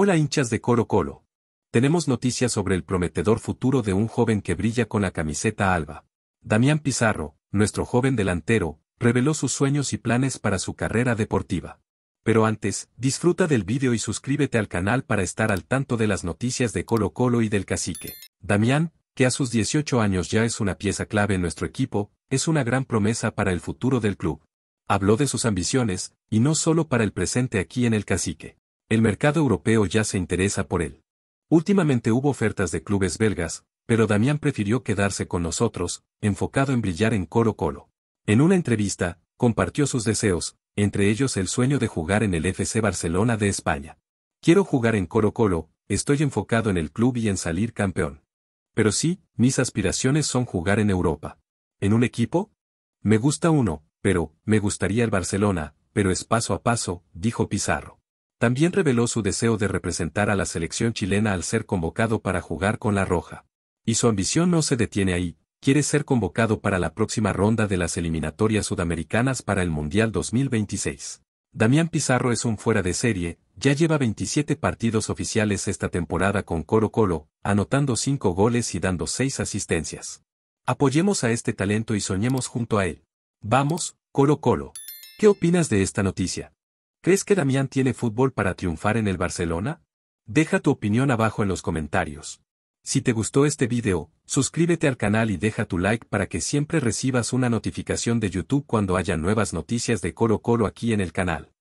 Hola hinchas de Coro Colo. Tenemos noticias sobre el prometedor futuro de un joven que brilla con la camiseta alba. Damián Pizarro, nuestro joven delantero, reveló sus sueños y planes para su carrera deportiva. Pero antes, disfruta del vídeo y suscríbete al canal para estar al tanto de las noticias de Colo Colo y del cacique. Damián, que a sus 18 años ya es una pieza clave en nuestro equipo, es una gran promesa para el futuro del club. Habló de sus ambiciones, y no solo para el presente aquí en el cacique. El mercado europeo ya se interesa por él. Últimamente hubo ofertas de clubes belgas, pero Damián prefirió quedarse con nosotros, enfocado en brillar en Coro colo En una entrevista, compartió sus deseos, entre ellos el sueño de jugar en el FC Barcelona de España. Quiero jugar en Coro colo estoy enfocado en el club y en salir campeón. Pero sí, mis aspiraciones son jugar en Europa. ¿En un equipo? Me gusta uno, pero, me gustaría el Barcelona, pero es paso a paso, dijo Pizarro. También reveló su deseo de representar a la selección chilena al ser convocado para jugar con la Roja. Y su ambición no se detiene ahí, quiere ser convocado para la próxima ronda de las eliminatorias sudamericanas para el Mundial 2026. Damián Pizarro es un fuera de serie, ya lleva 27 partidos oficiales esta temporada con Coro Colo, anotando 5 goles y dando 6 asistencias. Apoyemos a este talento y soñemos junto a él. Vamos, Colo Colo. ¿Qué opinas de esta noticia? ¿Crees que Damián tiene fútbol para triunfar en el Barcelona? Deja tu opinión abajo en los comentarios. Si te gustó este video, suscríbete al canal y deja tu like para que siempre recibas una notificación de YouTube cuando haya nuevas noticias de Coro Coro aquí en el canal.